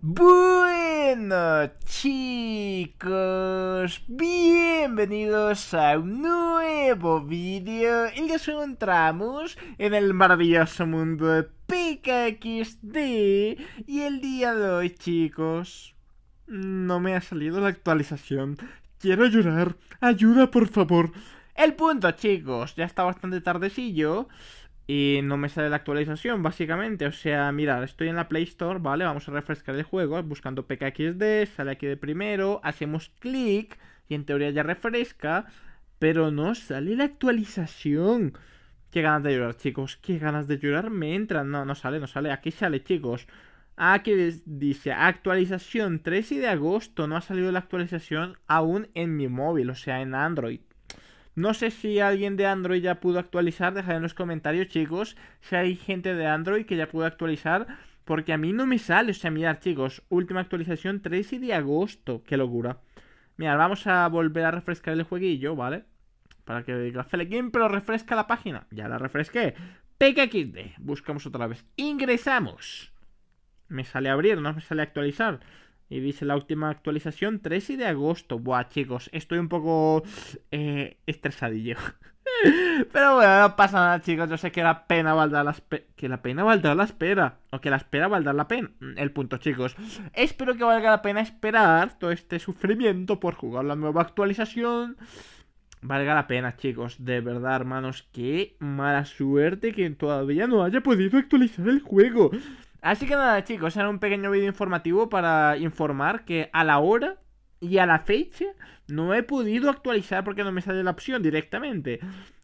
Bueno chicos, bienvenidos a un nuevo vídeo que nos encontramos en el maravilloso mundo de PKXD y el día de hoy chicos, no me ha salido la actualización, quiero llorar, ayuda por favor. El punto chicos, ya está bastante tardecillo y no me sale la actualización, básicamente. O sea, mirad, estoy en la Play Store, ¿vale? Vamos a refrescar el juego buscando PKXD, sale aquí de primero, hacemos clic y en teoría ya refresca, pero no sale la actualización. Qué ganas de llorar, chicos, qué ganas de llorar me entran. No, no sale, no sale, aquí sale, chicos. Aquí dice actualización 3 de agosto, no ha salido la actualización aún en mi móvil, o sea, en Android. No sé si alguien de Android ya pudo actualizar, dejad en los comentarios, chicos, si hay gente de Android que ya pudo actualizar, porque a mí no me sale, o sea, mirad, chicos, última actualización 13 de agosto, qué locura. Mirad, vamos a volver a refrescar el jueguillo, ¿vale? Para que diga Felequín, pero refresca la página. Ya la refresqué. PKKD, buscamos otra vez. Ingresamos. Me sale abrir, no me sale actualizar. Y dice la última actualización, 13 de agosto. Buah, chicos, estoy un poco eh, estresadillo. Pero bueno, no pasa nada, chicos. Yo sé que la pena valdrá la espera. Que la pena valdrá la espera. O que la espera valdrá la pena. Mm, el punto, chicos. Espero que valga la pena esperar todo este sufrimiento por jugar la nueva actualización. Valga la pena, chicos. De verdad, hermanos. Qué mala suerte que todavía no haya podido actualizar el juego. Así que nada, chicos, era un pequeño vídeo informativo para informar que a la hora y a la fecha no he podido actualizar porque no me sale la opción directamente.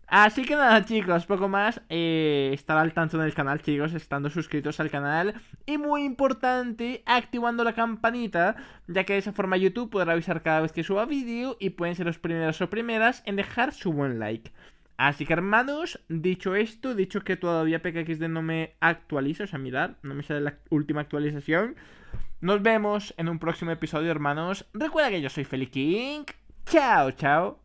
Así que nada chicos, poco más, eh, estar al tanto del canal chicos, estando suscritos al canal y muy importante, activando la campanita, ya que de esa forma YouTube podrá avisar cada vez que suba vídeo y pueden ser los primeros o primeras en dejar su buen like. Así que hermanos, dicho esto, dicho que todavía PKXD no me actualiza, o sea, mirad, no me sale la última actualización. Nos vemos en un próximo episodio, hermanos. Recuerda que yo soy Feli King. Chao, chao.